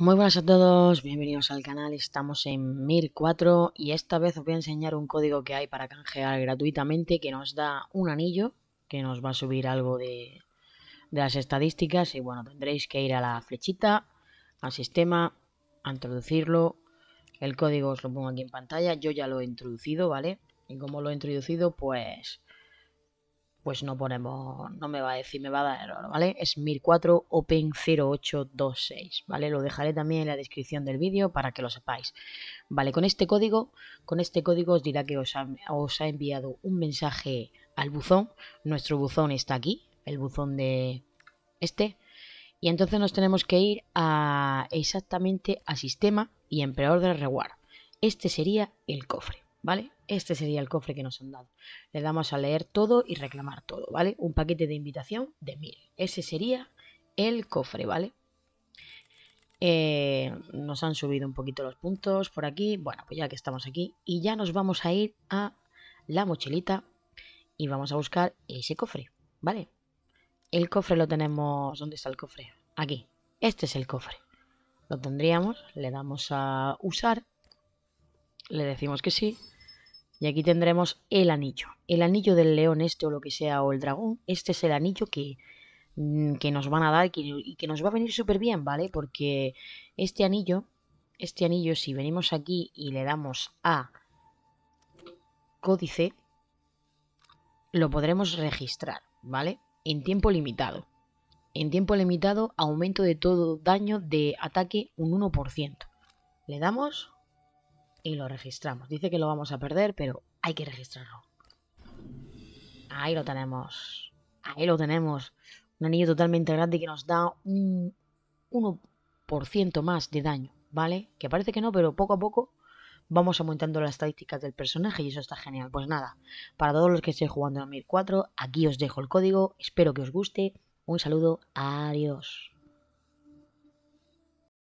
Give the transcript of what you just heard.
Muy buenas a todos, bienvenidos al canal, estamos en 1004 y esta vez os voy a enseñar un código que hay para canjear gratuitamente que nos da un anillo que nos va a subir algo de, de las estadísticas y bueno, tendréis que ir a la flechita, al sistema, a introducirlo, el código os lo pongo aquí en pantalla, yo ya lo he introducido, ¿vale? Y como lo he introducido, pues pues no ponemos, no me va a decir, me va a dar error, ¿vale? Es 1004 Open 0826, ¿vale? Lo dejaré también en la descripción del vídeo para que lo sepáis. Vale, con este código, con este código os dirá que os ha, enviado un mensaje al buzón. Nuestro buzón está aquí, el buzón de este. Y entonces nos tenemos que ir a exactamente a sistema y en preorder reward. Este sería el cofre. ¿vale? Este sería el cofre que nos han dado. Le damos a leer todo y reclamar todo, ¿vale? Un paquete de invitación de 1000. Ese sería el cofre, ¿vale? Eh, nos han subido un poquito los puntos por aquí. Bueno, pues ya que estamos aquí. Y ya nos vamos a ir a la mochilita y vamos a buscar ese cofre, ¿vale? El cofre lo tenemos... ¿Dónde está el cofre? Aquí. Este es el cofre. Lo tendríamos, le damos a usar le decimos que sí. Y aquí tendremos el anillo. El anillo del león este o lo que sea, o el dragón. Este es el anillo que, mm, que nos van a dar y que nos va a venir súper bien, ¿vale? Porque este anillo, este anillo, si venimos aquí y le damos a códice, lo podremos registrar, ¿vale? En tiempo limitado. En tiempo limitado, aumento de todo daño de ataque un 1%. Le damos y lo registramos. Dice que lo vamos a perder, pero hay que registrarlo. Ahí lo tenemos. Ahí lo tenemos. Un anillo totalmente grande que nos da un 1% más de daño, ¿vale? Que parece que no, pero poco a poco vamos aumentando las estadísticas del personaje y eso está genial. Pues nada, para todos los que estéis jugando en 2004, aquí os dejo el código. Espero que os guste. Un saludo. Adiós.